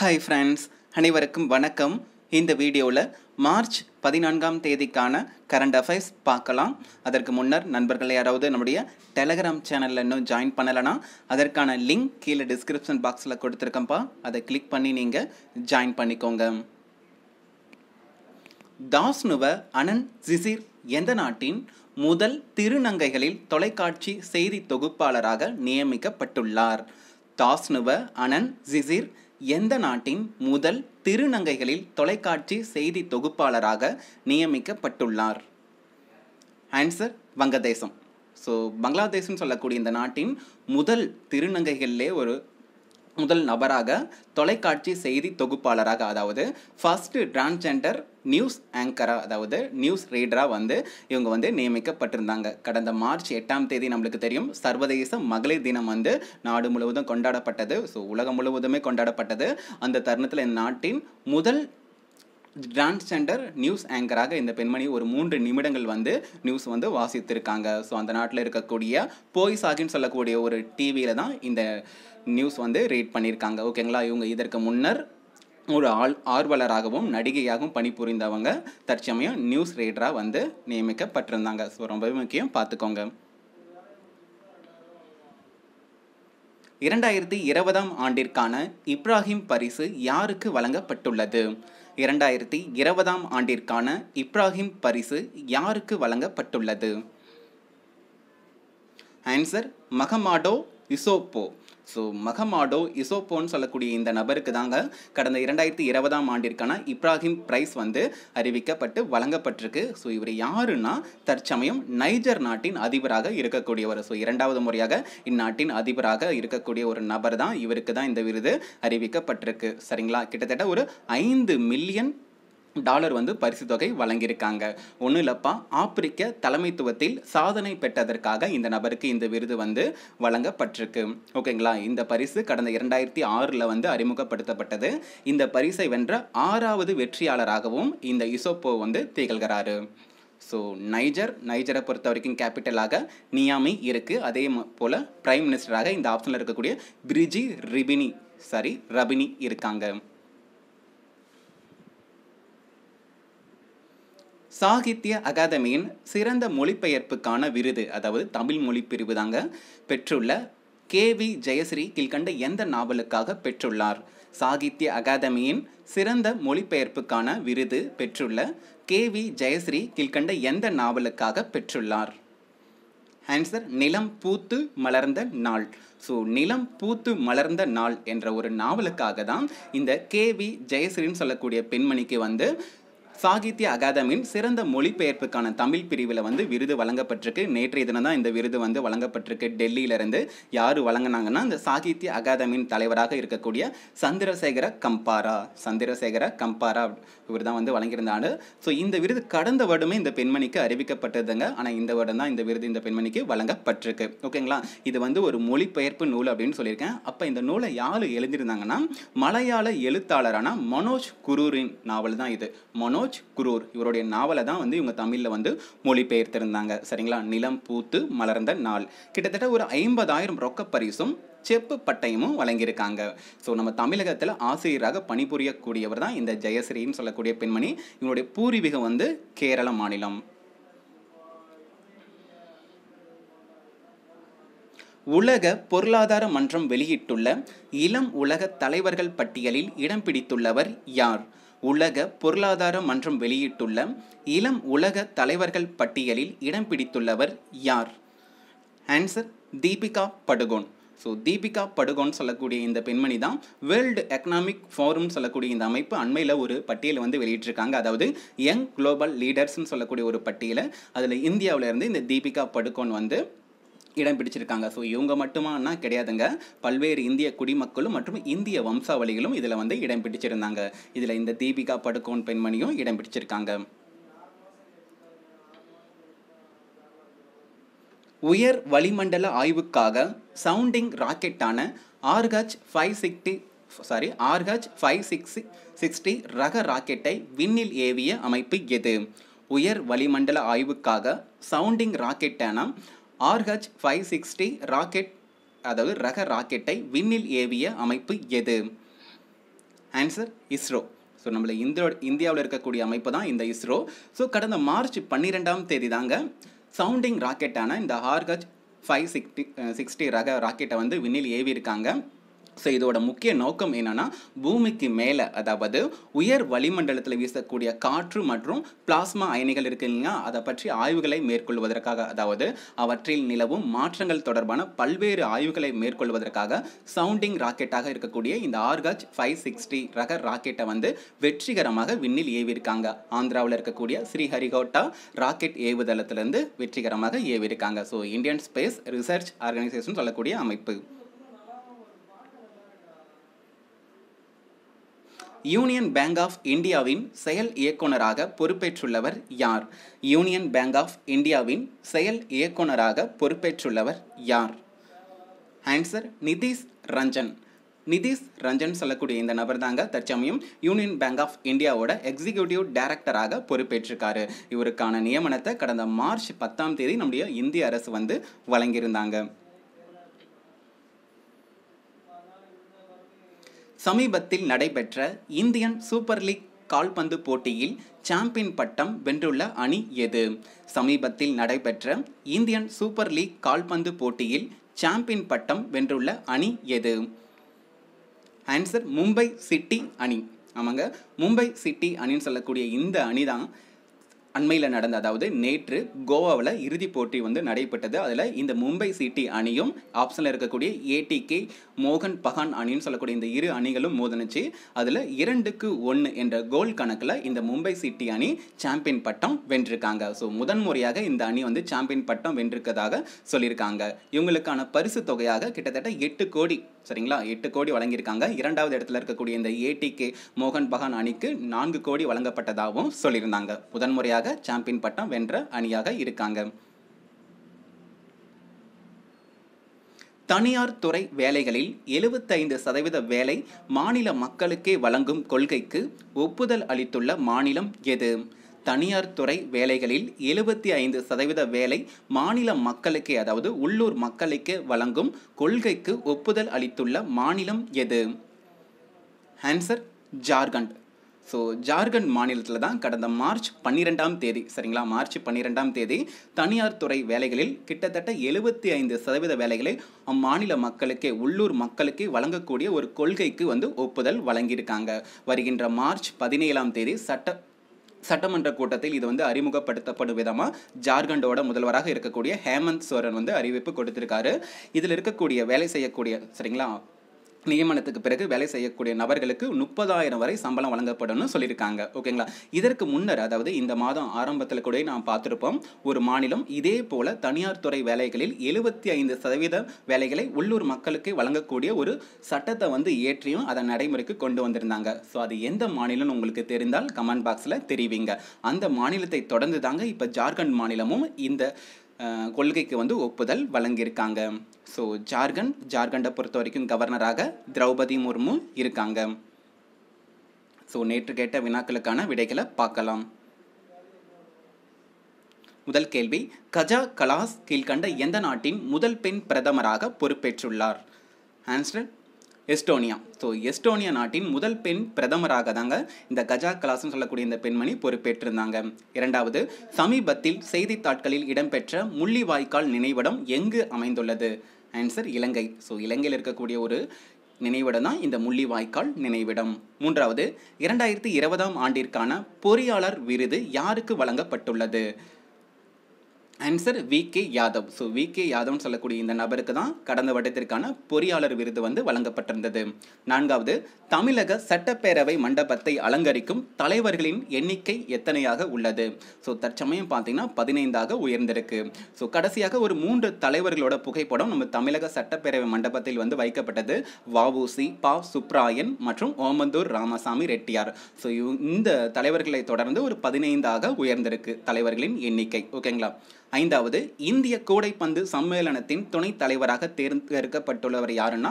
hi friends அனைவருக்கும் வணக்கம் இந்த வீடியோவில் மார்ச் பதினான்காம் தேதிக்கான கரண்ட் அஃபேர்ஸ் பார்க்கலாம் அதற்கு முன்னர் நண்பர்கள் யாராவது நம்முடைய டெலகிராம் சேனலில் இன்னும் ஜாயின் பண்ணலைன்னா அதற்கான லிங்க் கீழே டிஸ்கிரிப்ஷன் பாக்ஸில் கொடுத்துருக்கேன்ப்பா அதை கிளிக் பண்ணி நீங்கள் ஜாயின் பண்ணிக்கோங்க தாஸ்னுவ அனன் ஜிசிர் எந்த நாட்டின் முதல் திருநங்கைகளில் தொலைக்காட்சி செய்தி தொகுப்பாளராக நியமிக்கப்பட்டுள்ளார் தாஸ்னுவ அனன் ஜிசிர் எந்த நாட்டின் முதல் திருநங்கைகளில் தொலைக்காட்சி செய்தி தொகுப்பாளராக நியமிக்கப்பட்டுள்ளார் ஆன்சர் வங்கதேசம் ஸோ பங்களாதேஷ்னு சொல்லக்கூடிய இந்த நாட்டின் முதல் திருநங்கைகளிலே ஒரு முதல் நபராக தொலைக்காட்சி செய்தி தொகுப்பாளராக அதாவது ஃபஸ்ட்டு டிரான்ஸ்ஜெண்டர் நியூஸ் ஆங்கராக அதாவது நியூஸ் ரீடராக வந்து இவங்க வந்து நியமிக்கப்பட்டிருந்தாங்க கடந்த மார்ச் எட்டாம் தேதி நம்மளுக்கு தெரியும் சர்வதேச மகளிர் தினம் வந்து நாடு முழுவதும் கொண்டாடப்பட்டது ஸோ உலகம் முழுவதுமே கொண்டாடப்பட்டது அந்த தருணத்தில் நாட்டின் முதல் டிரான்ஸ்ஜெண்டர் நியூஸ் ஆங்கராக இந்த பெண்மணி ஒரு மூன்று நிமிடங்கள் வந்து நியூஸ் வந்து வாசித்திருக்காங்க ஸோ அந்த நாட்டில் இருக்கக்கூடிய போய்ஸ் ஆகின்னு சொல்லக்கூடிய ஒரு டிவியில் தான் இந்த நியூஸ் வந்து ரீட் பண்ணியிருக்காங்க ஓகேங்களா இவங்க இதற்கு முன்னர் ஒரு ஆள் ஆர்வலராகவும் நடிகையாகவும் பணிபுரிந்தவங்க தற்சமயம் நியூஸ் ரீடராக வந்து நியமிக்கப்பட்டிருந்தாங்க ஸோ ரொம்பவே முக்கியம் பார்த்துக்கோங்க இரண்டாயிரத்தி இருபதாம் ஆண்டிற்கான இப்ராஹிம் பரிசு யாருக்கு வழங்கப்பட்டுள்ளது இரண்டாயிரத்தி இருபதாம் ஆண்டிற்கான இப்ராஹிம் பரிசு யாருக்கு வழங்கப்பட்டுள்ளது ஆன்சர் மகமாடோ இசோப்போ ஸோ மகமாடோ இசோப்போன்னு சொல்லக்கூடிய இந்த நபருக்கு தாங்க கடந்த இரண்டாயிரத்தி இருபதாம் ஆண்டிற்கான இப்ராஹிம் பிரைஸ் வந்து அறிவிக்கப்பட்டு வழங்கப்பட்டிருக்கு ஸோ இவர் யாருன்னா தற்சமயம் நைஜர் நாட்டின் அதிபராக இருக்கக்கூடியவர் ஸோ இரண்டாவது முறையாக இந்நாட்டின் அதிபராக இருக்கக்கூடிய ஒரு நபர் தான் இவருக்கு தான் இந்த விருது அறிவிக்கப்பட்டிருக்கு சரிங்களா கிட்டத்தட்ட ஒரு ஐந்து மில்லியன் டாலர் வந்து பரிசு தொகை வழங்கியிருக்காங்க ஒன்றும் இல்லப்பா ஆப்பிரிக்க தலைமைத்துவத்தில் சாதனை பெற்றதற்காக இந்த நபருக்கு இந்த விருது வந்து வழங்கப்பட்டிருக்கு ஓகேங்களா இந்த பரிசு கடந்த இரண்டாயிரத்தி ஆறில் வந்து அறிமுகப்படுத்தப்பட்டது இந்த பரிசை வென்ற ஆறாவது வெற்றியாளராகவும் இந்த இசோப்போ வந்து திகழ்கிறாரு ஸோ நைஜர் நைஜரை பொறுத்த வரைக்கும் கேபிட்டலாக நியாமி இருக்குது அதே போல் பிரைம் மினிஸ்டராக இந்த ஆப்ஷனில் இருக்கக்கூடிய பிரிஜி ரிபினி சாரி ரபினி இருக்காங்க சாகித்ய அகாதமியின் சிறந்த மொழிபெயர்ப்புக்கான விருது அதாவது தமிழ் மொழி பிரிவு தாங்க பெற்றுள்ள கே வி ஜெயஸ்ரீ கீழ்கண்ட எந்த நாவலுக்காக பெற்றுள்ளார் சாகித்ய அகாதமியின் சிறந்த மொழிபெயர்ப்புக்கான விருது பெற்றுள்ள கே வி ஜெயஸ்ரீ கீழ்கண்ட எந்த நாவலுக்காக பெற்றுள்ளார் ஆன்சர் நிலம் பூத்து மலர்ந்த நாள் ஸோ நிலம் பூத்து மலர்ந்த நாள் என்ற ஒரு நாவலுக்காக தான் இந்த கே வி ஜெயஸ்ரீன்னு சொல்லக்கூடிய பெண்மணிக்கு வந்து சாகித்ய அகாதமியின் சிறந்த மொழிபெயர்ப்புக்கான தமிழ் பிரிவில் வந்து விருது வழங்கப்பட்டிருக்கு நேற்றைய தினம் தான் இந்த விருது வந்து வழங்கப்பட்டிருக்கு டெல்லியிலேருந்து யார் வழங்கினாங்கன்னா இந்த சாகித்ய அகாதமியின் தலைவராக இருக்கக்கூடிய சந்திரசேகர கம்பாரா சந்திரசேகர கம்பாரா இவர் தான் வந்து வழங்கியிருந்தாரு ஸோ இந்த விருது கடந்த வருடமே இந்த பெண்மணிக்கு அறிவிக்கப்பட்டதுங்க ஆனால் இந்த வருடம் தான் இந்த விருது இந்த பெண்மணிக்கு வழங்கப்பட்டிருக்கு ஓகேங்களா இது வந்து ஒரு மொழிபெயர்ப்பு நூல் அப்படின்னு சொல்லியிருக்கேன் அப்போ இந்த நூலை யார் எழுந்திருந்தாங்கன்னா மலையாள எழுத்தாளரான மனோஜ் குரூரின் நாவல் தான் இது மனோஜ் மனோஜ் குரூர் இவருடைய நாவலை தான் வந்து இவங்க தமிழில் வந்து மொழிபெயர்த்திருந்தாங்க சரிங்களா நிலம் பூத்து மலர்ந்த நாள் கிட்டத்தட்ட ஒரு ஐம்பதாயிரம் ரொக்க பரிசும் செப்பு பட்டயமும் வழங்கியிருக்காங்க ஸோ நம்ம தமிழகத்தில் ஆசிரியராக பணிபுரியக்கூடியவர் தான் இந்த ஜெயஸ்ரீன்னு சொல்லக்கூடிய பெண்மணி இவருடைய பூர்வீகம் வந்து கேரள மாநிலம் உலக பொருளாதார மன்றம் வெளியிட்டுள்ள இளம் உலக தலைவர்கள் பட்டியலில் இடம் பிடித்துள்ளவர் யார் உலக பொருளாதார மன்றம் வெளியிட்டுள்ள இளம் உலக தலைவர்கள் பட்டியலில் இடம் பிடித்துள்ளவர் யார் ஆன்சர் தீபிகா படுகோன் ஸோ தீபிகா படுகோன் சொல்லக்கூடிய இந்த பெண்மணி தான் வேர்ல்டு எக்கனாமிக் ஃபோரம் சொல்லக்கூடிய இந்த அமைப்பு அண்மையில் ஒரு பட்டியலை வந்து வெளியிட்டிருக்காங்க அதாவது யங் குளோபல் லீடர்ஸ்னு சொல்லக்கூடிய ஒரு பட்டியலை அதில் இந்தியாவிலேருந்து இந்த தீபிகா படுகோன் வந்து இடம் பிடிச்சிருக்காங்க ஸோ இவங்க மட்டுமானா கிடையாதுங்க பல்வேறு இந்திய குடிமக்களும் மற்றும் இந்திய வம்சாவளிகளும் இதில் வந்து இடம் பிடிச்சிருந்தாங்க இதில் இந்த தீபிகா படுகோன் பெண்மணியும் இடம் பிடிச்சிருக்காங்க உயர் வளிமண்டல ஆய்வுக்காக சவுண்டிங் ராக்கெட்டான R H five sixty sorry R H five six sixty ரக ராக்கெட்டை விண்ணில் ஏவிய அமைப்பு எது உயர் வளிமண்டல ஆய்வுக்காக சவுண்டிங் ராக்கெட்டான ஆர்ஹெச் ஃபைவ் சிக்ஸ்டி ராக்கெட் அதாவது ரக ராக்கெட்டை விண்ணில் ஏவிய அமைப்பு எது ஆன்சர் இஸ்ரோ ஸோ நம்மள இந்திரோ இந்தியாவில் இருக்கக்கூடிய அமைப்பு தான் இந்த இஸ்ரோ ஸோ கடந்த மார்ச் பன்னிரெண்டாம் தேதி தாங்க சவுண்டிங் ராக்கெட்டான இந்த ஹார்கச் ஃபைவ் சிக்ஸ்டி சிக்ஸ்டி ரக ராக்கெட்டை வந்து விண்ணில் ஏவியிருக்காங்க ஸோ இதோட முக்கிய நோக்கம் என்னென்னா பூமிக்கு மேலே அதாவது உயர் வளிமண்டலத்தில் வீசக்கூடிய காற்று மற்றும் பிளாஸ்மா அயனிகள் இருக்கு இல்லைங்களா அதை பற்றி ஆய்வுகளை மேற்கொள்வதற்காக அதாவது அவற்றில் நிலவும் மாற்றங்கள் தொடர்பான பல்வேறு ஆய்வுகளை மேற்கொள்வதற்காக சவுண்டிங் ராக்கெட்டாக இருக்கக்கூடிய இந்த ஆர்காச் ஃபைவ் சிக்ஸ்டி ரக ராக்கெட்டை வந்து வெற்றிகரமாக விண்ணில் ஏவியிருக்காங்க ஆந்திராவில் இருக்கக்கூடிய ஸ்ரீஹரிகோட்டா ராக்கெட் ஏவுதளத்திலிருந்து வெற்றிகரமாக ஏவியிருக்காங்க so Indian space research organisation சொல்லக்கூடிய அமைப்பு யூனியன் பேங்க் ஆஃப் இந்தியாவின் செயல் இயக்குநராக பொறுப்பேற்றுள்ளவர் யார் யூனியன் பேங்க் ஆஃப் இந்தியாவின் செயல் இயக்குநராக பொறுப்பேற்றுள்ளவர் யார் ஆன்சர் நிதிஷ் ரஞ்சன் நிதிஷ் ரஞ்சன் சொல்லக்கூடிய இந்த நபர் தாங்க தற்சமயம் யூனியன் பேங்க் ஆஃப் இந்தியாவோட எக்ஸிக்யூட்டிவ் டைரக்டராக பொறுப்பேற்றிருக்காரு இவருக்கான நியமனத்தை கடந்த மார்ச் பத்தாம் தேதி நம்முடைய இந்திய அரசு வந்து வழங்கியிருந்தாங்க சமீபத்தில் நடைபெற்ற இந்தியன் சூப்பர் லீக் கால்பந்து போட்டியில் சாம்பியன் பட்டம் வென்றுள்ள அணி எது சமீபத்தில் நடைபெற்ற இந்தியன் சூப்பர் லீக் கால்பந்து போட்டியில் சாம்பியன் பட்டம் வென்றுள்ள அணி எது ஆன்சர் மும்பை சிட்டி அணி ஆமாங்க மும்பை சிட்டி அணின்னு சொல்லக்கூடிய இந்த அணி தான் அண்மையில் நடந்த அதாவது நேற்று கோவாவில் இறுதிப் போட்டி வந்து நடைபெற்றது அதில் இந்த மும்பை சிட்டி அணியும் ஆப்ஷனில் இருக்கக்கூடிய ஏடிகே மோகன் பகான் அணின்னு சொல்லக்கூடிய இந்த இரு அணிகளும் மோதனுச்சு அதில் இரண்டுக்கு ஒன்று என்ற கோல் கணக்கில் இந்த மும்பை சிட்டி அணி சாம்பியன் பட்டம் வென்றிருக்காங்க ஸோ முதன்முறையாக இந்த அணி வந்து சாம்பியன் பட்டம் வென்றிருக்கதாக சொல்லியிருக்காங்க இவங்களுக்கான பரிசு தொகையாக கிட்டத்தட்ட எட்டு கோடி சரிங்களா எட்டு கோடி வழங்கியிருக்காங்க இரண்டாவது இடத்துல இருக்கக்கூடிய இந்த ஏடிகே மோகன் பகான் அணிக்கு நான்கு கோடி வழங்கப்பட்டதாகவும் சொல்லியிருந்தாங்க முதன்முறையாக சாம்பியன் பட்டம் வென்ற அணியாக இருக்காங்க தனியார் துறை வேலைகளில் எழுபத்தைந்து சதவீத வேலை மாநில மக்களுக்கே வழங்கும் கொள்கைக்கு ஒப்புதல் அளித்துள்ள மாநிலம் எது தனியார் துறை வேலைகளில் எழுபத்தி ஐந்து சதவீத வேலை மாநில மக்களுக்கே அதாவது உள்ளூர் மக்களுக்கு வழங்கும் கொள்கைக்கு ஒப்புதல் அளித்துள்ள மாநிலம் எது ஆன்சர் ஜார்க்கண்ட் ஸோ ஜார்க்கண்ட் மாநிலத்தில் தான் கடந்த மார்ச் பன்னிரெண்டாம் தேதி சரிங்களா மார்ச் பன்னிரெண்டாம் தேதி தனியார் துறை வேலைகளில் கிட்டத்தட்ட எழுபத்தி ஐந்து சதவீத வேலைகளை அம்மாநில மக்களுக்கே உள்ளூர் மக்களுக்கே வழங்கக்கூடிய ஒரு கொள்கைக்கு வந்து ஒப்புதல் வழங்கியிருக்காங்க வருகின்ற மார்ச் பதினேழாம் தேதி சட்ட சட்டமன்ற கூட்டத்தில் இது வந்து அறிமுகப்படுத்தப்படும் விதமாக ஜார்க்கண்டோட முதல்வராக இருக்கக்கூடிய ஹேமந்த் சோரன் வந்து அறிவிப்பு கொடுத்திருக்காரு இதில் இருக்கக்கூடிய வேலை செய்யக்கூடிய சரிங்களா நியமனத்துக்கு பிறகு வேலை செய்யக்கூடிய நபர்களுக்கு முப்பதாயிரம் வரை சம்பளம் வழங்கப்படும் சொல்லியிருக்காங்க ஓகேங்களா இதற்கு முன்னர் அதாவது இந்த மாதம் ஆரம்பத்தில் கூட நாம் பார்த்துருப்போம் ஒரு மாநிலம் இதே போல தனியார் துறை வேலைகளில் எழுபத்தி ஐந்து சதவீத வேலைகளை உள்ளூர் மக்களுக்கு வழங்கக்கூடிய ஒரு சட்டத்தை வந்து ஏற்றியும் அதை நடைமுறைக்கு கொண்டு வந்திருந்தாங்க ஸோ அது எந்த மாநிலம் உங்களுக்கு தெரிந்தால் கமெண்ட் பாக்ஸில் தெரிவிங்க அந்த மாநிலத்தை தொடர்ந்து தாங்க இப்போ ஜார்க்கண்ட் மாநிலமும் இந்த கொள்கைக்கு வந்து ஒப்புதல் வழங்கியிருக்காங்க ஸோ ஜார்க்கண்ட் ஜார்க்கண்டை பொறுத்த வரைக்கும் கவர்னராக திரௌபதி முர்மு இருக்காங்க ஸோ நேற்று கேட்ட வினாக்களுக்கான விடைகளை பார்க்கலாம் முதல் கேள்வி கஜா கலாஸ் கீழ்கண்ட எந்த நாட்டின் முதல் பெண் பிரதமராக பொறுப்பேற்றுள்ளார் ஆன்சர் எஸ்டோனியா ஸோ எஸ்டோனியா நாட்டின் முதல் பெண் பிரதமராக தாங்க இந்த கஜா கலாசன் சொல்லக்கூடிய இந்த பெண்மணி பொறுப்பேற்றிருந்தாங்க இரண்டாவது சமீபத்தில் செய்தித்தாட்களில் இடம்பெற்ற முள்ளிவாய்க்கால் நினைவிடம் எங்கு அமைந்துள்ளது ஆன்சர் இலங்கை ஸோ இலங்கையில் இருக்கக்கூடிய ஒரு நினைவிடம் தான் இந்த முள்ளிவாய்க்கால் நினைவிடம் மூன்றாவது இரண்டாயிரத்தி இருபதாம் ஆண்டிற்கான பொறியாளர் விருது யாருக்கு வழங்கப்பட்டுள்ளது answer V K Yadav so V K யாதவ்னு சொல்லக்கூடிய இந்த நபருக்கு தான் கடந்த வட்டத்திற்கான பொறியாளர் விருது வந்து வழங்கப்பட்டிருந்தது நான்காவது தமிழக சட்டப்பேரவை மண்டபத்தை அலங்கரிக்கும் தலைவர்களின் எண்ணிக்கை எத்தனையாக உள்ளது ஸோ தற்சமயம் பார்த்தீங்கன்னா பதினைந்தாக உயர்ந்திருக்கு ஸோ கடைசியாக ஒரு மூன்று தலைவர்களோட புகைப்படம் நம்ம தமிழக சட்டப்பேரவை மண்டபத்தில் வந்து வைக்கப்பட்டது வவுசி பா சுப்ராயன் மற்றும் ஓமந்தூர் ராமசாமி ரெட்டியார் ஸோ இந்த தலைவர்களை தொடர்ந்து ஒரு பதினைந்தாக உயர்ந்திருக்கு தலைவர்களின் எண்ணிக்கை ஓகேங்களா ஐந்தாவது இந்திய கூடைப்பந்து சம்மேளனத்தின் துணைத் தலைவராக தேர்ந்தெடுக்கப்பட்டுள்ளவர் யாருன்னா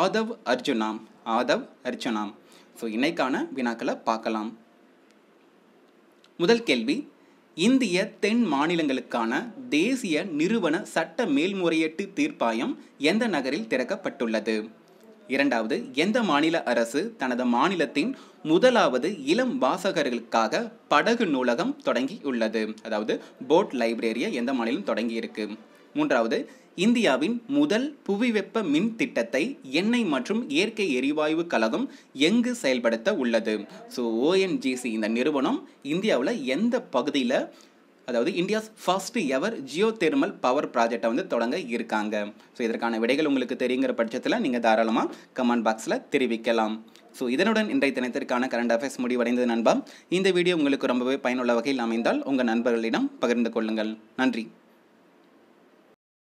ஆதவ் அர்ஜுனாம் ஆதவ் அர்ஜுனாம் ஸோ இன்னைக்கான வினாக்களை பார்க்கலாம் முதல் கேள்வி இந்திய தென் மாநிலங்களுக்கான தேசிய நிறுவன சட்ட மேல்முறையீட்டு தீர்ப்பாயம் எந்த நகரில் திறக்கப்பட்டுள்ளது இரண்டாவது எந்த மாநில அரசு தனது மாநிலத்தின் முதலாவது இளம் வாசகர்களுக்காக படகு நூலகம் தொடங்கி உள்ளது அதாவது போட் லைப்ரரியை எந்த மாநிலம் தொடங்கி இருக்கு மூன்றாவது இந்தியாவின் முதல் புவிவெப்ப மின் திட்டத்தை எண்ணெய் மற்றும் இயற்கை எரிவாயு கழகம் எங்கு செயல்படுத்த உள்ளது ஸோ ஓஎன்ஜிசி இந்த நிறுவனம் இந்தியாவில் எந்த பகுதியில் அதாவது India's first ever geothermal power ப்ராஜெக்டை வந்து தொடங்க இருக்காங்க ஸோ இதற்கான விடைகள் உங்களுக்கு தெரியுங்கிற பட்சத்தில் நீங்கள் தாராளமாக கமெண்ட் பாக்ஸில் தெரிவிக்கலாம் ஸோ இதனுடன் இன்றைய தினத்திற்கான கரண்ட் அஃபேர்ஸ் முடிவடைந்தது நண்பா இந்த வீடியோ உங்களுக்கு ரொம்பவே பயனுள்ள வகையில் அமைந்தால் உங்கள் நண்பர்களிடம் பகிர்ந்து கொள்ளுங்கள் நன்றி